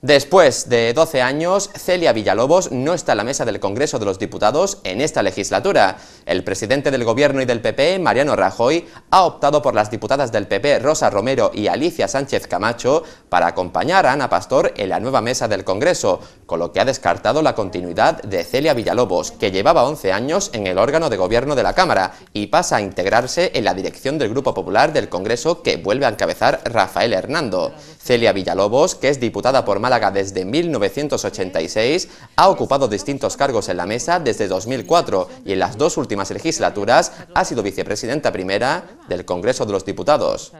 Después de 12 años, Celia Villalobos no está en la mesa del Congreso de los Diputados en esta legislatura. El presidente del Gobierno y del PP, Mariano Rajoy, ha optado por las diputadas del PP Rosa Romero y Alicia Sánchez Camacho para acompañar a Ana Pastor en la nueva mesa del Congreso, con lo que ha descartado la continuidad de Celia Villalobos, que llevaba 11 años en el órgano de gobierno de la Cámara y pasa a integrarse en la dirección del Grupo Popular del Congreso que vuelve a encabezar Rafael Hernando. Celia Villalobos, que es diputada por Málaga desde 1986, ha ocupado distintos cargos en la mesa desde 2004 y en las dos últimas legislaturas ha sido vicepresidenta primera del Congreso de los Diputados.